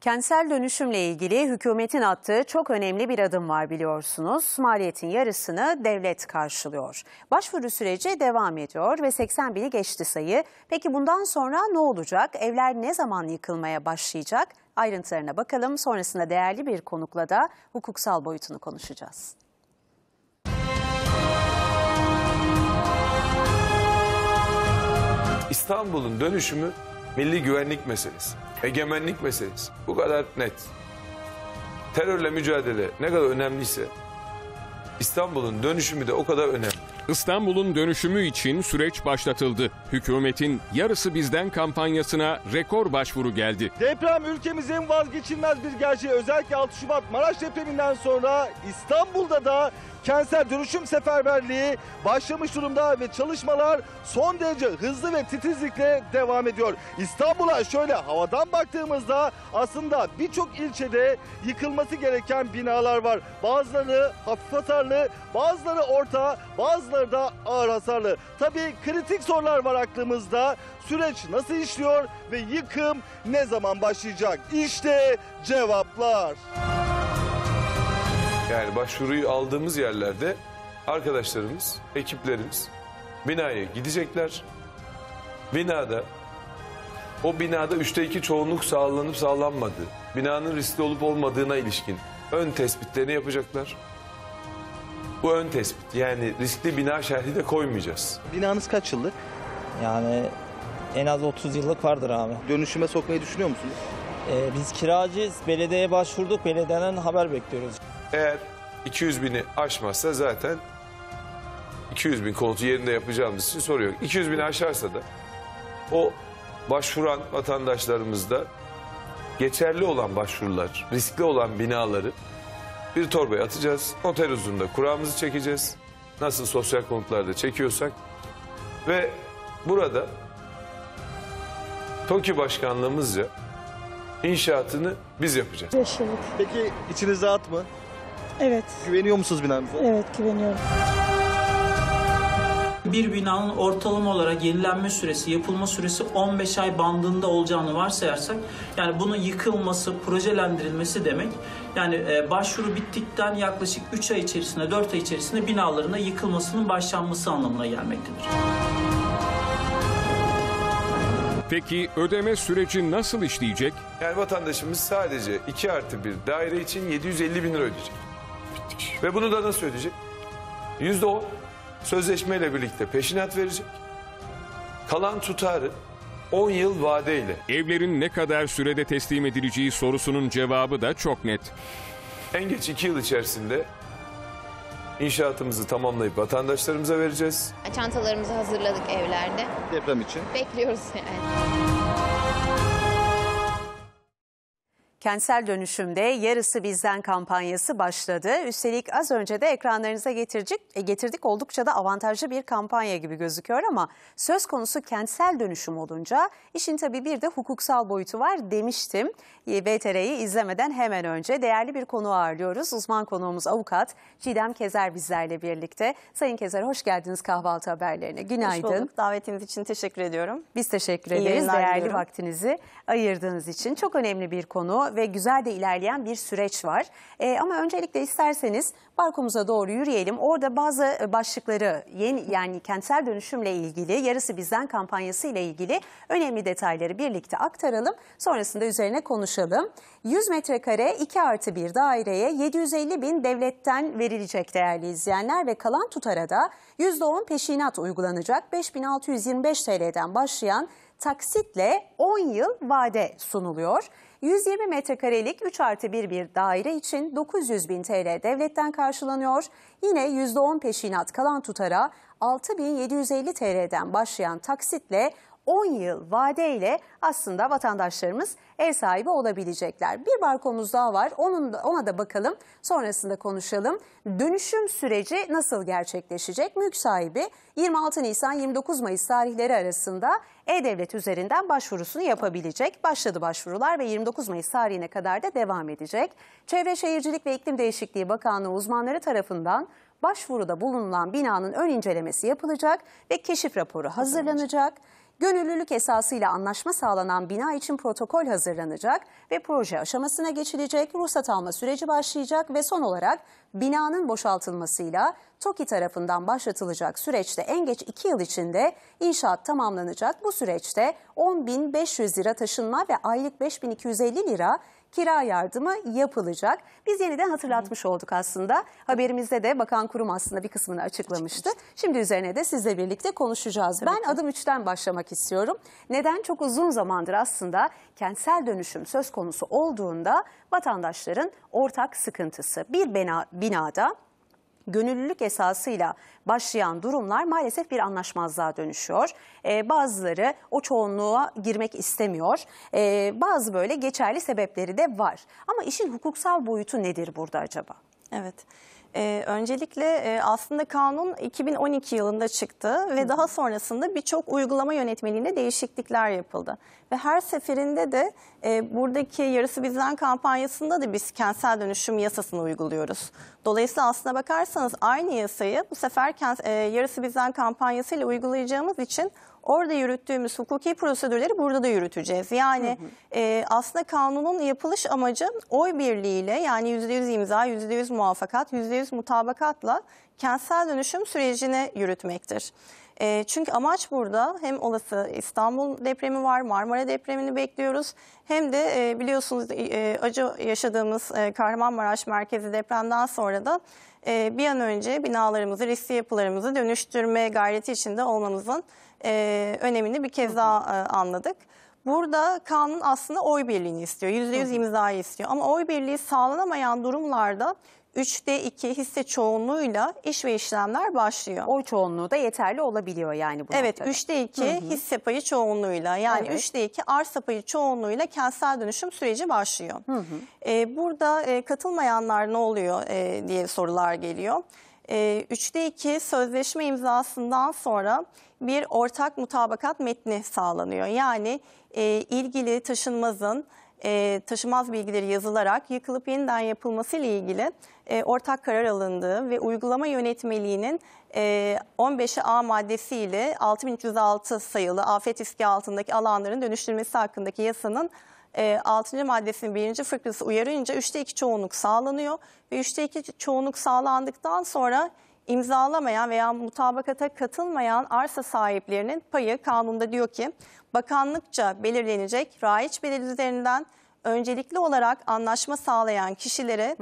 Kentsel dönüşümle ilgili hükümetin attığı çok önemli bir adım var biliyorsunuz. Maliyetin yarısını devlet karşılıyor. Başvuru süreci devam ediyor ve 80 bini geçti sayı. Peki bundan sonra ne olacak? Evler ne zaman yıkılmaya başlayacak? Ayrıntılarına bakalım. Sonrasında değerli bir konukla da hukuksal boyutunu konuşacağız. İstanbul'un dönüşümü milli güvenlik meselesi. Egemenlik meselesi. Bu kadar net. Terörle mücadele ne kadar önemliyse İstanbul'un dönüşümü de o kadar önemli. İstanbul'un dönüşümü için süreç başlatıldı. Hükümetin yarısı bizden kampanyasına rekor başvuru geldi. Deprem ülkemizin vazgeçilmez bir gerçeği. Özellikle 6 Şubat Maraş depreminden sonra İstanbul'da da kentsel dönüşüm seferberliği başlamış durumda ve çalışmalar son derece hızlı ve titizlikle devam ediyor. İstanbul'a şöyle havadan baktığımızda aslında birçok ilçede yıkılması gereken binalar var. Bazıları hafif hasarlı, bazıları orta, bazıları da ağır hasarlı. Tabii kritik sorular var aklımızda. Süreç nasıl işliyor ve yıkım ne zaman başlayacak? İşte cevaplar. Yani başvuruyu aldığımız yerlerde arkadaşlarımız, ekiplerimiz binaya gidecekler. Binada o binada üçte iki çoğunluk sağlanıp sağlanmadığı, binanın riskli olup olmadığına ilişkin ön tespitlerini yapacaklar. Bu ön tespit yani riskli bina şerhi de koymayacağız. Binanız kaç yıllık? Yani en az 30 yıllık vardır abi. Dönüşüme sokmayı düşünüyor musunuz? Ee, biz kiracıyız. Belediyeye başvurduk. Belediyeden haber bekliyoruz. Eğer 200 bini aşmazsa zaten 200 bin koltuğu yerinde yapacağımız için soruyor. 200 bini aşarsa da o başvuran vatandaşlarımızda geçerli olan başvurular, riskli olan binaları bir torbaya atacağız. Noter uzununda kuramızı çekeceğiz. Nasıl sosyal konutlarda çekiyorsak. Ve burada TOKİ başkanlığımızca inşaatını biz yapacağız. Peki içiniz rahat mı? Evet. Güveniyor musunuz binanıza? Evet güveniyorum. Bir binanın ortalama olarak yenilenme süresi, yapılma süresi 15 ay bandında olacağını varsayarsak yani bunun yıkılması, projelendirilmesi demek yani e, başvuru bittikten yaklaşık 3 ay içerisinde, 4 ay içerisinde binalarına yıkılmasının başlanması anlamına gelmektedir. Peki ödeme süreci nasıl işleyecek? Yani vatandaşımız sadece 2 artı 1 daire için 750 bin lira ödeyecek. Müthiş. Ve bunu da nasıl ödeyecek? Yüzde on sözleşmeyle birlikte peşinat verecek. Kalan tutarı 10 yıl vadeyle. Evlerin ne kadar sürede teslim edileceği sorusunun cevabı da çok net. En geç 2 yıl içerisinde inşaatımızı tamamlayıp vatandaşlarımıza vereceğiz. Çantalarımızı hazırladık evlerde. Deprem için. Bekliyoruz yani. Kentsel dönüşümde yarısı bizden kampanyası başladı. Üstelik az önce de ekranlarınıza getirdik, e, getirdik oldukça da avantajlı bir kampanya gibi gözüküyor ama söz konusu kentsel dönüşüm olunca işin tabii bir de hukuksal boyutu var demiştim. E, BTR'yi izlemeden hemen önce değerli bir konu ağırlıyoruz. Uzman konuğumuz avukat Çiğdem Kezer bizlerle birlikte. Sayın Kezer hoş geldiniz kahvaltı haberlerine. Günaydın. Hoş bulduk. Davetiniz için teşekkür ediyorum. Biz teşekkür ederiz. Değerli diliyorum. vaktinizi ayırdığınız için. Çok önemli bir konu ve güzel de ilerleyen bir süreç var. E, ama öncelikle isterseniz balkonumuza doğru yürüyelim. Orada bazı e, başlıkları yeni, yani kentsel dönüşümle ilgili, yarısı bizden kampanyası ile ilgili önemli detayları birlikte aktaralım. Sonrasında üzerine konuşalım. 100 metrekare 2 artı 1 daireye 750 bin devletten verilecek değerli izleyenler ve kalan tutarada da %10 peşinat uygulanacak. 5625 TL'den başlayan taksitle 10 yıl vade sunuluyor. 120 metrekarelik 3 artı 1 bir daire için 900 bin TL devletten karşılanıyor. Yine %10 peşinat kalan tutara 6.750 TL'den başlayan taksitle 10 yıl vadeyle aslında vatandaşlarımız ev sahibi olabilecekler. Bir barkomuz daha var. Onun da, ona da bakalım. Sonrasında konuşalım. Dönüşüm süreci nasıl gerçekleşecek? Mülk sahibi 26 Nisan 29 Mayıs tarihleri arasında e-devlet üzerinden başvurusunu yapabilecek. Başladı başvurular ve 29 Mayıs tarihine kadar da devam edecek. Çevre Şehircilik ve İklim Değişikliği Bakanlığı uzmanları tarafından başvuruda bulunan binanın ön incelemesi yapılacak ve keşif raporu hazırlanacak. Gönüllülük esasıyla anlaşma sağlanan bina için protokol hazırlanacak ve proje aşamasına geçilecek, ruhsat alma süreci başlayacak ve son olarak binanın boşaltılmasıyla TOKİ tarafından başlatılacak süreçte en geç 2 yıl içinde inşaat tamamlanacak. Bu süreçte 10.500 lira taşınma ve aylık 5.250 lira kira yardımı yapılacak. Biz yeniden hatırlatmış olduk aslında. Haberimizde de bakan kurum aslında bir kısmını açıklamıştı. Şimdi üzerine de sizle birlikte konuşacağız. Ben adım 3'ten başlamak istiyorum. Neden? Çok uzun zamandır aslında kentsel dönüşüm söz konusu olduğunda vatandaşların ortak sıkıntısı. Bir bina, binada gönüllülük esasıyla başlayan durumlar maalesef bir anlaşmazlığa dönüşüyor. E, bazıları o çoğunluğa girmek istemiyor. E, bazı böyle geçerli sebepleri de var. Ama işin hukuksal boyutu nedir burada acaba? Evet. Ee, öncelikle e, aslında kanun 2012 yılında çıktı ve daha sonrasında birçok uygulama yönetmeliğinde değişiklikler yapıldı. Ve her seferinde de e, buradaki Yarısı Bizden kampanyasında da biz kentsel dönüşüm yasasını uyguluyoruz. Dolayısıyla aslına bakarsanız aynı yasayı bu sefer kent, e, Yarısı Bizden kampanyasıyla uygulayacağımız için Orada yürüttüğümüz hukuki prosedürleri burada da yürüteceğiz. Yani hı hı. E, aslında kanunun yapılış amacı oy birliğiyle yani %100 imza, %100 muvaffakat, %100 mutabakatla kentsel dönüşüm sürecini yürütmektir. E, çünkü amaç burada hem olası İstanbul depremi var, Marmara depremini bekliyoruz. Hem de e, biliyorsunuz e, acı yaşadığımız e, Kahramanmaraş merkezi depremden sonra da ee, bir an önce binalarımızı, riskli yapılarımızı dönüştürme gayreti içinde olmamızın e, önemini bir kez daha e, anladık. Burada kanun aslında oy birliğini istiyor. %100 imzayı istiyor. Ama oy birliği sağlanamayan durumlarda 3'te 2 hisse çoğunluğuyla iş ve işlemler başlıyor. Oy çoğunluğu da yeterli olabiliyor yani bu Evet noktada. 3'te 2 Hı -hı. hisse payı çoğunluğuyla yani evet. 3'te 2 arsa payı çoğunluğuyla kentsel dönüşüm süreci başlıyor. Hı hı. E, burada e, katılmayanlar ne oluyor e, diye sorular geliyor. E, 3'te 2 sözleşme imzasından sonra bir ortak mutabakat metni sağlanıyor. Yani e, ilgili taşınmazın e, taşımaz bilgileri yazılarak yıkılıp yeniden yapılması ile ilgili e, ortak karar alındığı ve uygulama yönetmeliğinin e, 15'i A maddesiyle 6306 sayılı afet riski altındaki alanların dönüştürmesi hakkındaki yasanın 6. E, maddesinin 1. fıkrası uyarınca 3'te 2 çoğunluk sağlanıyor ve 3'te 2 çoğunluk sağlandıktan sonra imzalamayan veya mutabakata katılmayan arsa sahiplerinin payı kanunda diyor ki bakanlıkça belirlenecek raiç bedeli üzerinden öncelikli olarak anlaşma sağlayan kişilere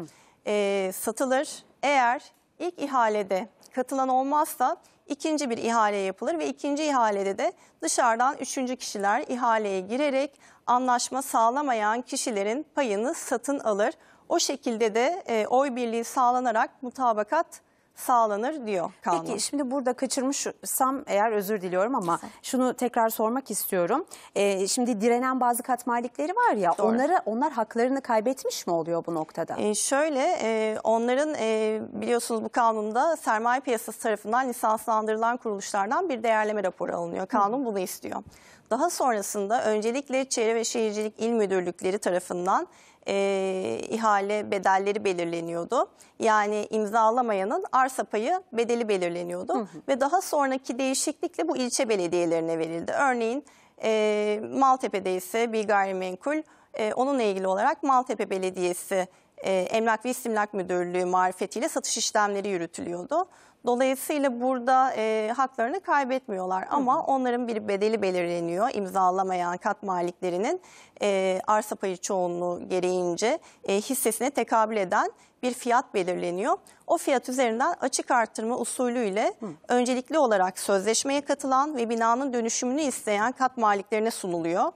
e, satılır. Eğer ilk ihalede katılan olmazsa ikinci bir ihale yapılır ve ikinci ihalede de dışarıdan üçüncü kişiler ihaleye girerek anlaşma sağlamayan kişilerin payını satın alır. O şekilde de e, oy birliği sağlanarak mutabakat sağlanır diyor kanun. Peki şimdi burada kaçırmışsam eğer özür diliyorum ama şunu tekrar sormak istiyorum. Ee, şimdi direnen bazı katmerlikleri var ya Doğru. onlara onlar haklarını kaybetmiş mi oluyor bu noktada? Ee, şöyle e, onların e, biliyorsunuz bu kanunda sermaye piyasası tarafından lisanslandırılan kuruluşlardan bir değerleme raporu alınıyor. Kanun Hı. bunu istiyor. Daha sonrasında öncelikle Çevre ve Şehircilik İl Müdürlükleri tarafından e, ihale bedelleri belirleniyordu. Yani imzalamayanın arsa payı bedeli belirleniyordu. Hı hı. Ve daha sonraki değişiklikle bu ilçe belediyelerine verildi. Örneğin e, Maltepe'de ise bir gayrimenkul e, onunla ilgili olarak Maltepe Belediyesi e, Emlak ve İstimlak Müdürlüğü marifetiyle satış işlemleri yürütülüyordu. Dolayısıyla burada e, haklarını kaybetmiyorlar ama hı hı. onların bir bedeli belirleniyor imzalamayan kat maliklerinin e, arsa payı çoğunluğu gereğince e, hissesine tekabül eden bir fiyat belirleniyor. O fiyat üzerinden açık artırma usulüyle Hı. öncelikli olarak sözleşmeye katılan ve binanın dönüşümünü isteyen kat maliklerine sunuluyor.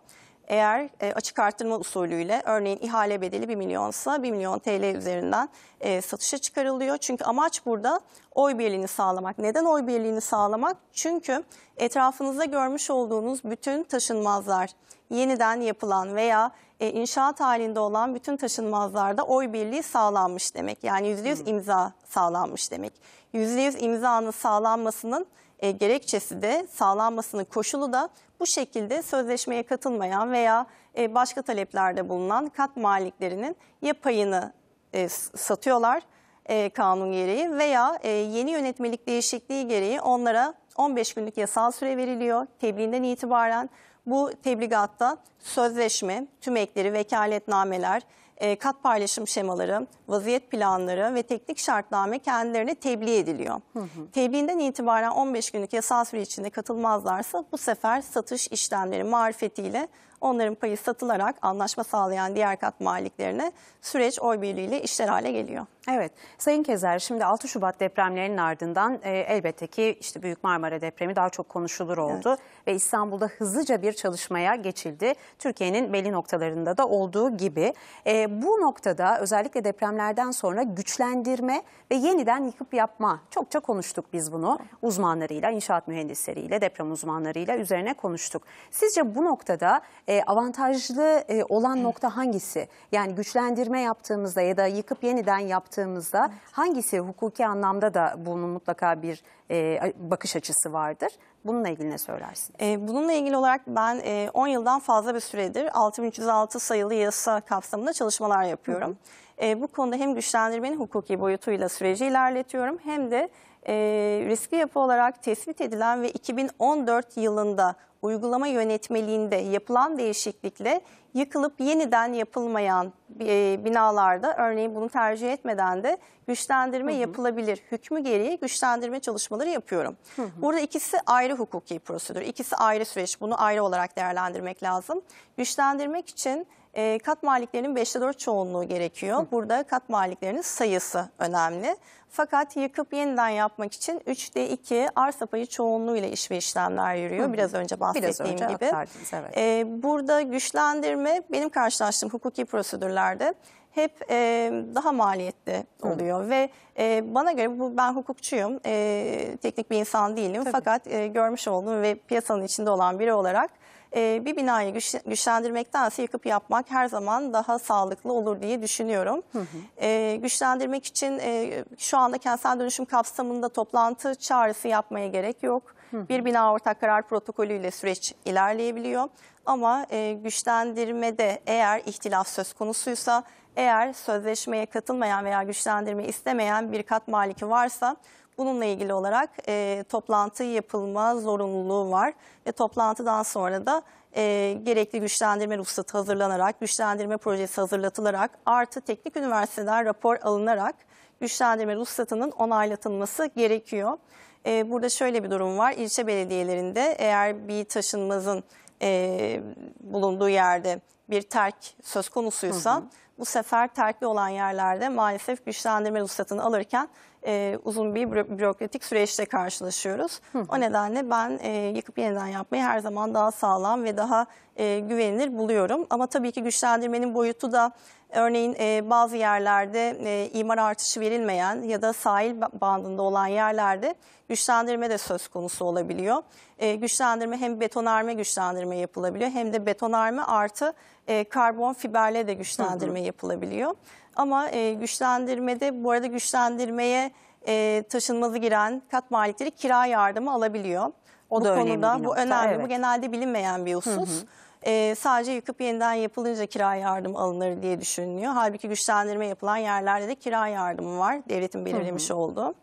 Eğer e, açık artırma usulüyle örneğin ihale bedeli 1 milyonsa 1 milyon TL üzerinden e, satışa çıkarılıyor. Çünkü amaç burada oy birliğini sağlamak. Neden oy birliğini sağlamak? Çünkü etrafınızda görmüş olduğunuz bütün taşınmazlar yeniden yapılan veya e, inşaat halinde olan bütün taşınmazlarda oy birliği sağlanmış demek. Yani %100 hmm. imza sağlanmış demek. %100 imzanın sağlanmasının e, gerekçesi de sağlanmasının koşulu da bu şekilde sözleşmeye katılmayan veya e, başka taleplerde bulunan kat maliklerinin ya payını e, satıyorlar e, kanun gereği veya yeni yönetmelik değişikliği gereği onlara 15 günlük yasal süre veriliyor tebliğinden itibaren. Bu tebligatta sözleşme, tüm ekleri, vekaletnameler, e, kat paylaşım şemaları, vaziyet planları ve teknik şartname kendilerine tebliğ ediliyor. Hı hı. Tebliğinden itibaren 15 günlük yasal süre içinde katılmazlarsa bu sefer satış işlemleri marifetiyle onların payı satılarak anlaşma sağlayan diğer kat maliklerine süreç oy birliğiyle işler hale geliyor. Evet, Sayın Kezer şimdi 6 Şubat depremlerinin ardından e, elbette ki işte Büyük Marmara depremi daha çok konuşulur oldu evet. ve İstanbul'da hızlıca bir çalışmaya geçildi. Türkiye'nin belli noktalarında da olduğu gibi e, bu noktada özellikle depremlerden sonra güçlendirme ve yeniden yıkıp yapma çokça konuştuk biz bunu uzmanlarıyla, inşaat mühendisleriyle, deprem uzmanlarıyla üzerine konuştuk. Sizce bu noktada e, avantajlı e, olan nokta hangisi? Yani güçlendirme yaptığımızda ya da yıkıp yeniden yaptığımızda baktığımızda hangisi hukuki anlamda da bunun mutlaka bir e, bakış açısı vardır. Bununla ilgili ne söylersin? E, bununla ilgili olarak ben 10 e, yıldan fazla bir süredir 6306 sayılı yasa kapsamında çalışmalar yapıyorum. Hı hı. E, bu konuda hem güçlendirmenin hukuki boyutuyla süreci ilerletiyorum hem de e, yapı olarak tespit edilen ve 2014 yılında uygulama yönetmeliğinde yapılan değişiklikle yıkılıp yeniden yapılmayan e, binalarda örneğin bunu tercih etmeden de güçlendirme hı hı. yapılabilir. Hükmü gereği güçlendirme çalışmaları yapıyorum. Hı hı. Burada ikisi ayrı hukuki prosedür, ikisi ayrı süreç. Bunu ayrı olarak değerlendirmek lazım. Güçlendirmek için e, kat maliklerinin 5'te 4 çoğunluğu gerekiyor. Hı. Burada kat maliklerinin sayısı önemli. Fakat yıkıp yeniden yapmak için 3'te 2 arsa payı çoğunluğu ile iş ve işlemler yürüyor. Hı. Biraz önce bahsettim bahsettiğim Biraz önce gibi. Evet. E, burada güçlendirme benim karşılaştığım hukuki prosedürlerde hep e, daha maliyetli oluyor Hı. ve e, bana göre bu ben hukukçuyum, e, teknik bir insan değilim Tabii. fakat e, görmüş olduğum ve piyasanın içinde olan biri olarak e, bir binayı güç, güçlendirmektense yıkıp yapmak her zaman daha sağlıklı olur diye düşünüyorum. Hı hı. E, güçlendirmek için e, şu anda kentsel dönüşüm kapsamında toplantı çağrısı yapmaya gerek yok. Bir bina ortak karar protokolüyle süreç ilerleyebiliyor. Ama e, güçlendirmede eğer ihtilaf söz konusuysa, eğer sözleşmeye katılmayan veya güçlendirme istemeyen bir kat maliki varsa bununla ilgili olarak e, toplantı yapılma zorunluluğu var ve toplantıdan sonra da e, gerekli güçlendirme ruhsatı hazırlanarak, güçlendirme projesi hazırlatılarak artı teknik üniversiteden rapor alınarak güçlendirme ruhsatının onaylatılması gerekiyor. E, burada şöyle bir durum var. İlçe belediyelerinde eğer bir taşınmazın e, bulunduğu yerde bir terk söz konusuysa hı hı. bu sefer terkli olan yerlerde maalesef güçlendirme ruhsatını alırken e, uzun bir bürokratik süreçle karşılaşıyoruz. Hı hı. O nedenle ben e, yıkıp yeniden yapmayı her zaman daha sağlam ve daha e, güvenilir buluyorum. Ama tabii ki güçlendirmenin boyutu da Örneğin e, bazı yerlerde e, imar artışı verilmeyen ya da sahil bandında olan yerlerde güçlendirme de söz konusu olabiliyor. E, güçlendirme hem betonarme güçlendirme yapılabiliyor hem de betonarme artı e, karbon fiberle de güçlendirme yapılabiliyor. Ama e, güçlendirmede bu arada güçlendirmeye e, taşınmazı giren kat malikleri kira yardımı alabiliyor. O bu da konuda önemli bu nokta, önemli. Evet. Bu genelde bilinmeyen bir husus. Hı hı e, sadece yıkıp yeniden yapılınca kira yardım alınır diye düşünülüyor. Halbuki güçlendirme yapılan yerlerde de kira yardımı var devletin belirlemiş hı hı. olduğu.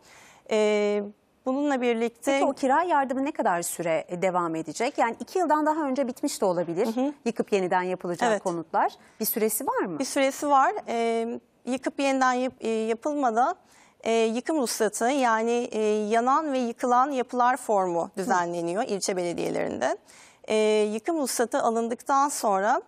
E, Bununla birlikte... Peki o kira yardımı ne kadar süre devam edecek? Yani iki yıldan daha önce bitmiş de olabilir. Hı hı. Yıkıp yeniden yapılacak evet. konutlar. Bir süresi var mı? Bir süresi var. E, yıkıp yeniden yap, e, e, yıkım ruhsatı yani e, yanan ve yıkılan yapılar formu düzenleniyor hı. ilçe belediyelerinde. E, yıkım ruhsatı alındıktan sonra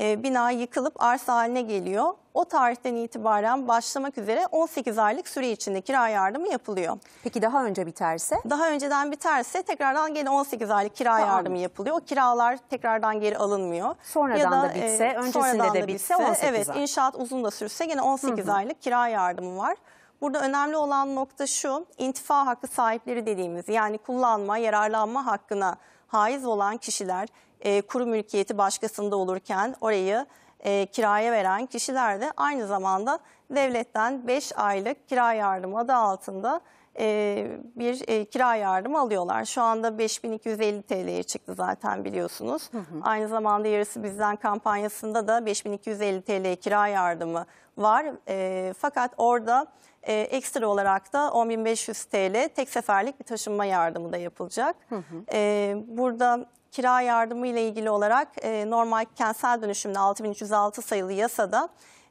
e, bina yıkılıp arsa haline geliyor. O tarihten itibaren başlamak üzere 18 aylık süre içinde kira yardımı yapılıyor. Peki daha önce biterse? Daha önceden biterse tekrardan gene 18 aylık kira tamam. yardımı yapılıyor. O kiralar tekrardan geri alınmıyor. Sonradan ya da, da e, bitse, e, öncesinde de bitse 18 ay. Evet, inşaat uzun da sürse gene 18 Hı -hı. aylık kira yardımı var. Burada önemli olan nokta şu, intifa hakkı sahipleri dediğimiz yani kullanma, yararlanma hakkına haiz olan kişiler e, kuru mülkiyeti başkasında olurken orayı e, kiraya veren kişiler de aynı zamanda devletten 5 aylık kira yardımı adı altında e, bir e, kira yardımı alıyorlar. Şu anda 5250 TL'ye çıktı zaten biliyorsunuz. Hı hı. Aynı zamanda yarısı bizden kampanyasında da 5250 TL kira yardımı var. E, fakat orada e, ekstra olarak da 10.500 TL tek seferlik bir taşınma yardımı da yapılacak. Hı hı. E, burada kira yardımı ile ilgili olarak e, normal kentsel dönüşümde 6.306 sayılı yasada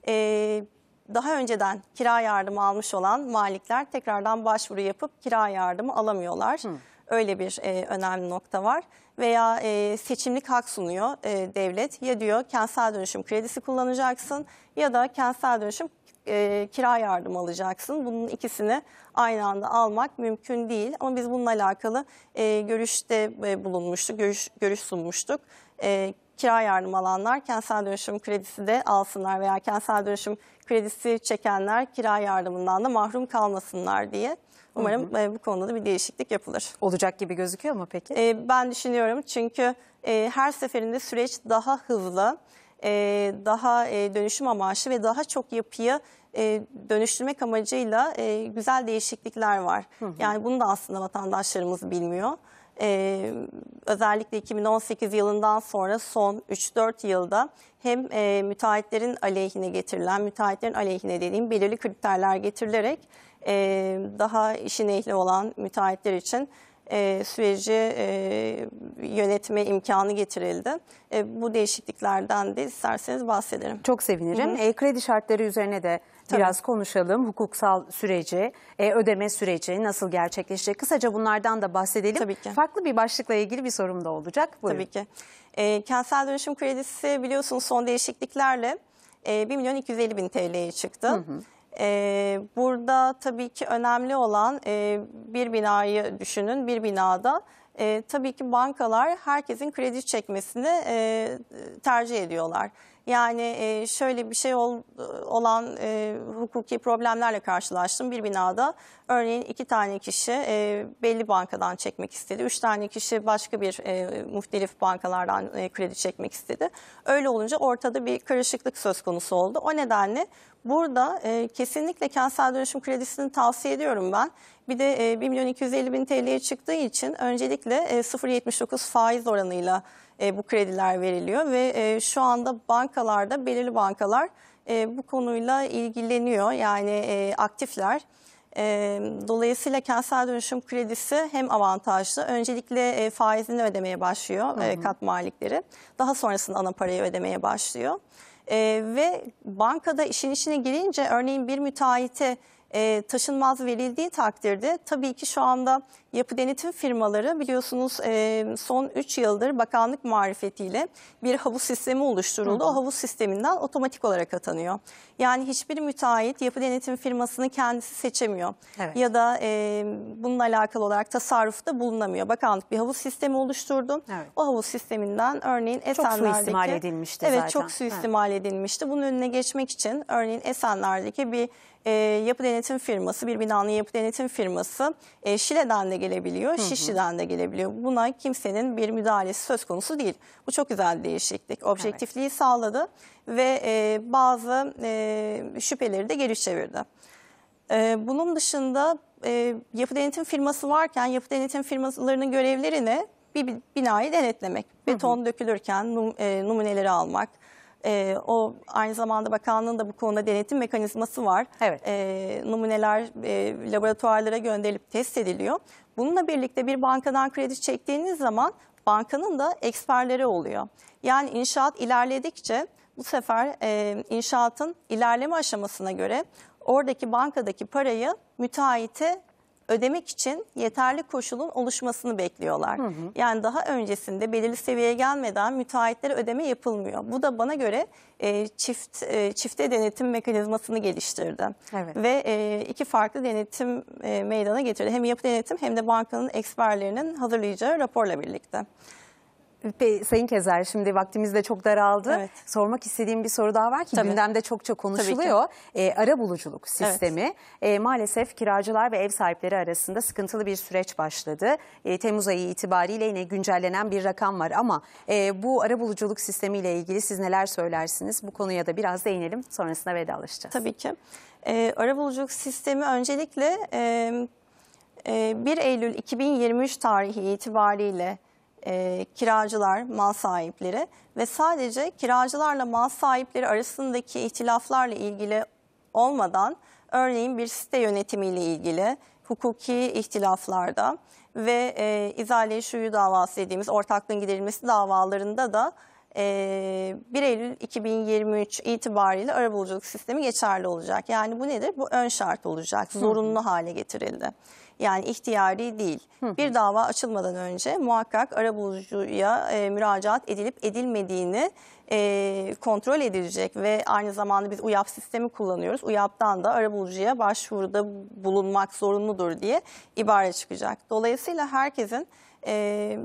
e, daha önceden kira yardımı almış olan malikler tekrardan başvuru yapıp kira yardımı alamıyorlar. Hı. Öyle bir e, önemli nokta var. Veya e, seçimlik hak sunuyor e, devlet. Ya diyor kentsel dönüşüm kredisi kullanacaksın ya da kentsel dönüşüm e, kira yardım alacaksın. Bunun ikisini aynı anda almak mümkün değil. Ama biz bununla alakalı e, görüşte e, bulunmuştuk, görüş, görüş sunmuştuk. E, kira yardım alanlar kentsel dönüşüm kredisi de alsınlar veya kentsel dönüşüm kredisi çekenler kira yardımından da mahrum kalmasınlar diye. Umarım hı hı. E, bu konuda da bir değişiklik yapılır. Olacak gibi gözüküyor mu peki? E, ben düşünüyorum çünkü e, her seferinde süreç daha hızlı. E, daha e, dönüşüm amaçlı ve daha çok yapıyı e, dönüştürmek amacıyla güzel değişiklikler var. Yani bunu da aslında vatandaşlarımız bilmiyor. özellikle 2018 yılından sonra son 3-4 yılda hem müteahhitlerin aleyhine getirilen, müteahhitlerin aleyhine dediğim belirli kriterler getirilerek daha işin ehli olan müteahhitler için e, süreci e, yönetme imkanı getirildi. E, bu değişikliklerden de isterseniz bahsederim. Çok sevinirim. Hı hı. E, kredi şartları üzerine de Tabii. biraz konuşalım. Hukuksal süreci, e, ödeme süreci nasıl gerçekleşecek? Kısaca bunlardan da bahsedelim. Tabii ki. Farklı bir başlıkla ilgili bir sorum da olacak. Buyurun. Tabii ki. E, kentsel dönüşüm kredisi biliyorsunuz son değişikliklerle e, 1 milyon 250 bin TL'ye çıktı. Hı hı. E, burada tabii ki önemli olan e, bir binayı düşünün bir binada. E, tabii ki bankalar herkesin kredi çekmesini e, tercih ediyorlar. Yani e, şöyle bir şey olan e, hukuki problemlerle karşılaştım. Bir binada örneğin iki tane kişi e, belli bankadan çekmek istedi. Üç tane kişi başka bir muhtelif bankalardan kredi çekmek istedi. Öyle olunca ortada bir karışıklık söz konusu oldu. O nedenle burada kesinlikle kentsel dönüşüm kredisini tavsiye ediyorum ben. Bir de e, 1 milyon 250 bin TL'ye çıktığı için öncelikle 0.79 faiz oranıyla e, bu krediler veriliyor ve e, şu anda bankalarda belirli bankalar e, bu konuyla ilgileniyor yani e, aktifler. E, dolayısıyla kentsel dönüşüm kredisi hem avantajlı. Öncelikle e, faizini ödemeye başlıyor E, kat malikleri. Daha sonrasında ana parayı ödemeye başlıyor. E, ve bankada işin içine girince örneğin bir müteahhite e, taşınmaz verildiği takdirde tabii ki şu anda Yapı denetim firmaları biliyorsunuz e, son 3 yıldır bakanlık marifetiyle bir havuz sistemi oluşturuldu. Hı hı. O havuz sisteminden otomatik olarak atanıyor. Yani hiçbir müteahhit yapı denetim firmasını kendisi seçemiyor. Evet. Ya da e, bununla alakalı olarak tasarrufta bulunamıyor. Bakanlık bir havuz sistemi oluşturdu. Evet. O havuz sisteminden örneğin Esenler'deki... Çok suistimal edilmişti evet, zaten. Evet çok suistimal evet. edilmişti. Bunun önüne geçmek için örneğin Esenler'deki bir e, yapı denetim firması, bir binanın yapı denetim firması e, Şile'den de gelebiliyor, hı hı. de gelebiliyor. Buna kimsenin bir müdahalesi söz konusu değil. Bu çok güzel değişiklik. Objektifliği evet. sağladı ve e, bazı e, şüpheleri de geri çevirdi. E, bunun dışında e, yapı denetim firması varken yapı denetim firmalarının görevleri ne? Bir, binayı denetlemek, beton hı hı. dökülürken num, e, numuneleri almak, e, o aynı zamanda bakanlığın da bu konuda denetim mekanizması var. Evet. E, numuneler e, laboratuvarlara gönderilip test ediliyor. Bununla birlikte bir bankadan kredi çektiğiniz zaman bankanın da eksperleri oluyor. Yani inşaat ilerledikçe bu sefer e, inşaatın ilerleme aşamasına göre oradaki bankadaki parayı müteahhite ödemek için yeterli koşulun oluşmasını bekliyorlar. Hı hı. Yani daha öncesinde belirli seviyeye gelmeden müteahhitlere ödeme yapılmıyor. Bu da bana göre e, çift e, çifte denetim mekanizmasını geliştirdi. Evet. Ve e, iki farklı denetim e, meydana getirdi. Hem yapı denetim hem de bankanın eksperlerinin hazırlayacağı raporla birlikte. Sayın Kezer şimdi vaktimiz de çok daraldı. Evet. Sormak istediğim bir soru daha var ki Tabii. gündemde çok çok konuşuluyor. E, ara buluculuk sistemi. Evet. E, maalesef kiracılar ve ev sahipleri arasında sıkıntılı bir süreç başladı. E, Temmuz ayı itibariyle yine güncellenen bir rakam var ama e, bu ara buluculuk sistemi ile ilgili siz neler söylersiniz? Bu konuya da biraz değinelim sonrasında vedalaşacağız. Tabii ki. E, ara buluculuk sistemi öncelikle... E, 1 e, Eylül 2023 tarihi itibariyle e, kiracılar, mal sahipleri ve sadece kiracılarla mal sahipleri arasındaki ihtilaflarla ilgili olmadan örneğin bir site yönetimiyle ilgili hukuki ihtilaflarda ve e, izale şuyu davası dediğimiz ortaklığın giderilmesi davalarında da e, 1 Eylül 2023 itibariyle arabuluculuk sistemi geçerli olacak. Yani bu nedir? Bu ön şart olacak, zorunlu hale getirildi yani ihtiyari değil. Bir dava açılmadan önce muhakkak arabulucuya e, müracaat edilip edilmediğini e, kontrol edilecek ve aynı zamanda biz UYAP sistemi kullanıyoruz. UYAP'tan da arabulucuya başvuruda bulunmak zorunludur diye ibare çıkacak. Dolayısıyla herkesin e,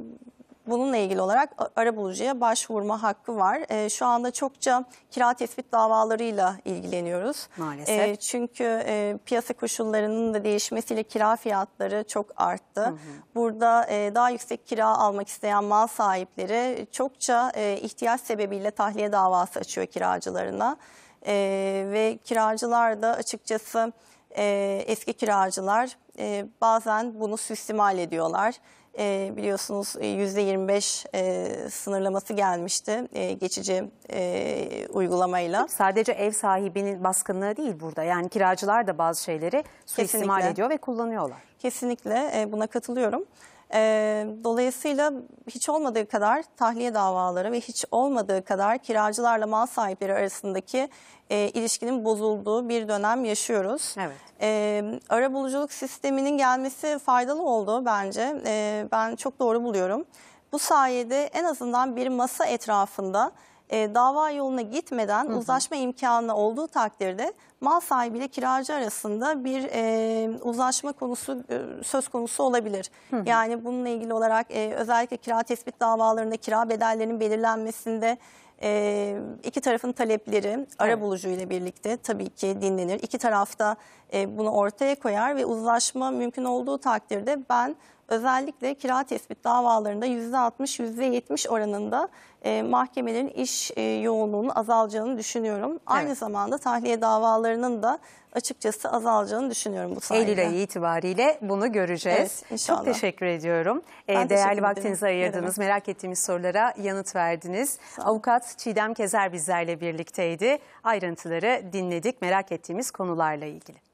bununla ilgili olarak arabulucuya başvurma hakkı var. E, şu anda çokça kira tespit davalarıyla ilgileniyoruz. Maalesef. E, çünkü e, piyasa koşullarının da değişmesiyle kira fiyatları çok arttı. Hı hı. Burada e, daha yüksek kira almak isteyen mal sahipleri çokça e, ihtiyaç sebebiyle tahliye davası açıyor kiracılarına. E, ve kiracılar da açıkçası e, eski kiracılar e, bazen bunu suistimal ediyorlar. Ee, e, biliyorsunuz %25 e, sınırlaması gelmişti e, geçici e, uygulamayla. Sadece ev sahibinin baskınlığı değil burada. Yani kiracılar da bazı şeyleri suistimal ediyor ve kullanıyorlar. Kesinlikle e, buna katılıyorum. E, dolayısıyla hiç olmadığı kadar tahliye davaları ve hiç olmadığı kadar kiracılarla mal sahipleri arasındaki e, ilişkinin bozulduğu bir dönem yaşıyoruz. Evet. E, ara buluculuk sisteminin gelmesi faydalı oldu bence. E, ben çok doğru buluyorum. Bu sayede en azından bir masa etrafında e, dava yoluna gitmeden hı hı. uzlaşma imkanı olduğu takdirde mal sahibi ile kiracı arasında bir e, uzlaşma konusu e, söz konusu olabilir. Hı hı. Yani bununla ilgili olarak e, özellikle kira tespit davalarında kira bedellerinin belirlenmesinde e, iki tarafın talepleri ara evet. bulucu ile birlikte tabii ki dinlenir. İki tarafta e, bunu ortaya koyar ve uzlaşma mümkün olduğu takdirde ben özellikle kira tespit davalarında %60-%70 oranında e, mahkemelerin iş e, yoğunluğunun azalacağını düşünüyorum. Evet. Aynı zamanda tahliye davalarının da açıkçası azalacağını düşünüyorum bu sayede. Eylül ayı itibariyle bunu göreceğiz. Evet, inşallah. Çok teşekkür ediyorum. Ben e, Değerli vaktinizi ayırdınız. Merak ettiğimiz sorulara yanıt verdiniz. Avukat Çiğdem Kezer bizlerle birlikteydi. Ayrıntıları dinledik merak ettiğimiz konularla ilgili.